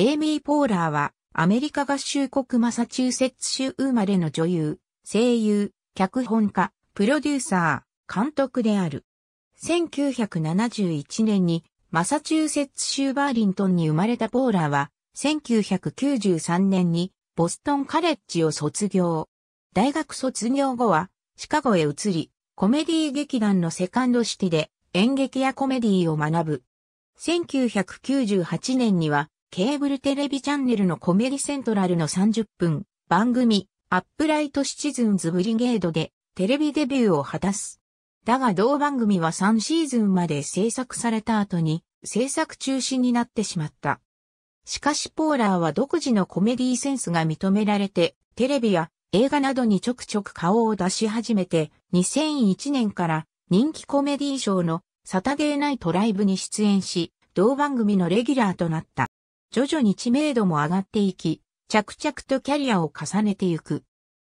エイミー・ポーラーは、アメリカ合衆国マサチューセッツ州生まれの女優、声優、脚本家、プロデューサー、監督である。1971年に、マサチューセッツ州バーリントンに生まれたポーラーは、1993年に、ボストンカレッジを卒業。大学卒業後は、シカゴへ移り、コメディ劇団のセカンドシティで演劇やコメディを学ぶ。1998年にはケーブルテレビチャンネルのコメディセントラルの30分番組アップライトシチズンズブリゲードでテレビデビューを果たす。だが同番組は3シーズンまで制作された後に制作中止になってしまった。しかしポーラーは独自のコメディセンスが認められてテレビや映画などにちょくちょく顔を出し始めて2001年から人気コメディショーのサタデーナイトライブに出演し、同番組のレギュラーとなった。徐々に知名度も上がっていき、着々とキャリアを重ねてゆく。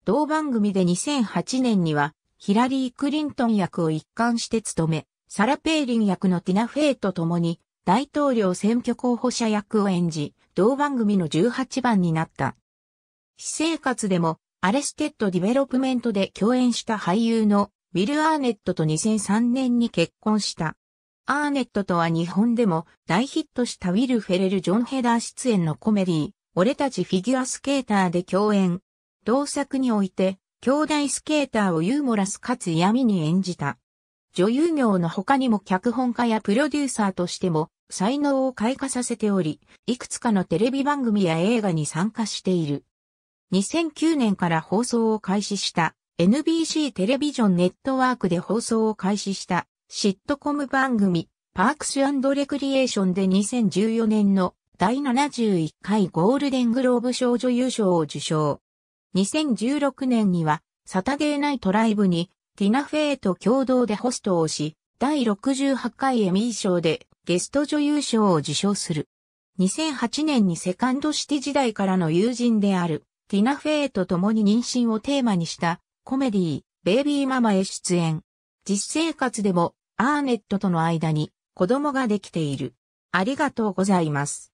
同番組で2008年には、ヒラリー・クリントン役を一貫して務め、サラ・ペーリン役のティナ・フェイと共に、大統領選挙候補者役を演じ、同番組の18番になった。私生活でも、アレステッド・ディベロップメントで共演した俳優のウィル・アーネットと2003年に結婚した。アーネットとは日本でも大ヒットしたウィル・フェレル・ジョン・ヘダー出演のコメディ、俺たちフィギュアスケーターで共演。同作において、兄弟スケーターをユーモラスかつ闇に演じた。女優業の他にも脚本家やプロデューサーとしても才能を開花させており、いくつかのテレビ番組や映画に参加している。2009年から放送を開始した NBC テレビジョンネットワークで放送を開始したシットコム番組、パークスレクリエーションで2014年の第71回ゴールデングローブ賞女優賞を受賞。2016年には、サタデーナイトライブに、ティナ・フェイと共同でホストをし、第68回エミー賞でゲスト女優賞を受賞する。2008年にセカンドシティ時代からの友人である、ティナ・フェイと共に妊娠をテーマにした、コメディー、ベイビーママへ出演。実生活でもアーネットとの間に子供ができている。ありがとうございます。